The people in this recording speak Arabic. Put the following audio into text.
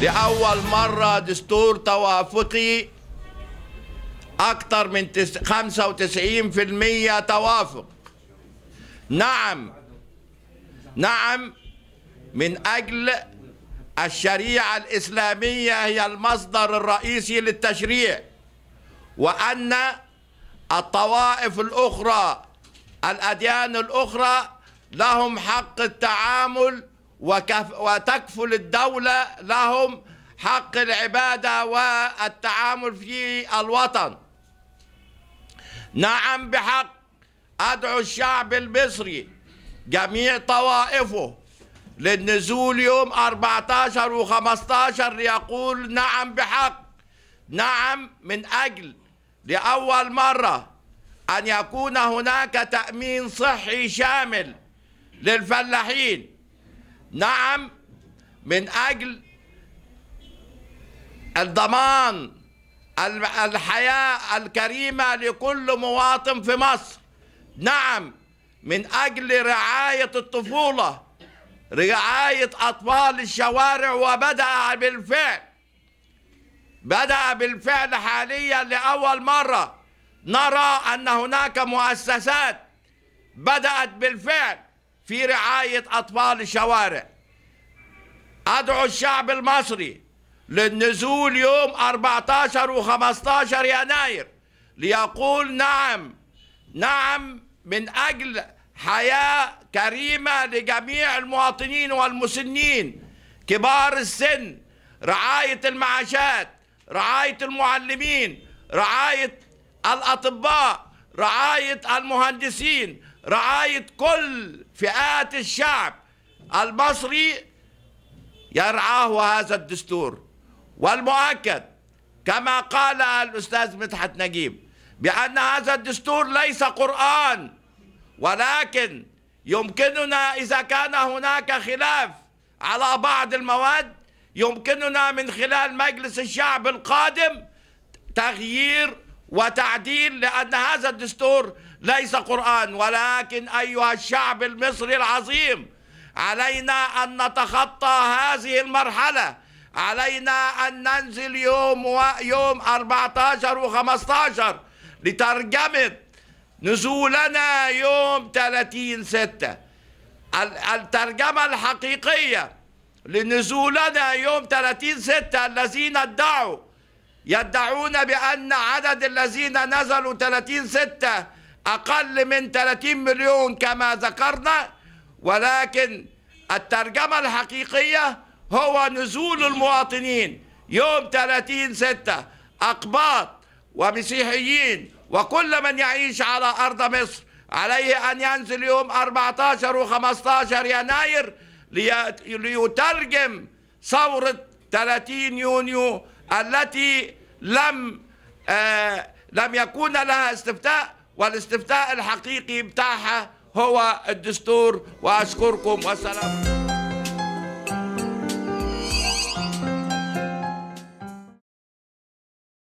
لأول مرة دستور توافقي أكثر من 95% توافق نعم نعم من أجل الشريعة الإسلامية هي المصدر الرئيسي للتشريع وأن الطوائف الأخرى الأديان الأخرى لهم حق التعامل وكف وتكفل الدولة لهم حق العبادة والتعامل في الوطن نعم بحق أدعو الشعب المصري جميع طوائفه للنزول يوم 14 و 15 ليقول نعم بحق نعم من أجل لأول مرة أن يكون هناك تأمين صحي شامل للفلاحين نعم من أجل الضمان الحياة الكريمة لكل مواطن في مصر نعم من أجل رعاية الطفولة رعاية أطفال الشوارع وبدأ بالفعل بدأ بالفعل حاليا لأول مرة نرى أن هناك مؤسسات بدأت بالفعل في رعاية أطفال الشوارع أدعو الشعب المصري للنزول يوم 14 و15 يناير ليقول نعم نعم من أجل حياة كريمة لجميع المواطنين والمسنين كبار السن رعاية المعاشات رعاية المعلمين رعاية الأطباء رعاية المهندسين رعاية كل فئات الشعب المصري يرعاه هذا الدستور والمؤكد كما قال الأستاذ مدحت نجيب بأن هذا الدستور ليس قرآن ولكن يمكننا إذا كان هناك خلاف على بعض المواد يمكننا من خلال مجلس الشعب القادم تغيير وتعديل لأن هذا الدستور ليس قرآن ولكن أيها الشعب المصري العظيم علينا أن نتخطى هذه المرحلة علينا أن ننزل يوم ويوم يوم 14 و 15 لترجمة نزولنا يوم 30 6 الترجمة الحقيقية لنزولنا يوم 30 6 الذين ادعوا يدعون بأن عدد الذين نزلوا 30 ستة أقل من 30 مليون كما ذكرنا ولكن الترجمة الحقيقية هو نزول المواطنين يوم 30 ستة أقباط ومسيحيين وكل من يعيش على أرض مصر عليه أن ينزل يوم 14 و 15 يناير ليترجم ثورة 30 يونيو التي لم آه لم يكون لها استفتاء والاستفتاء الحقيقي بتاعها هو الدستور واشكركم والسلام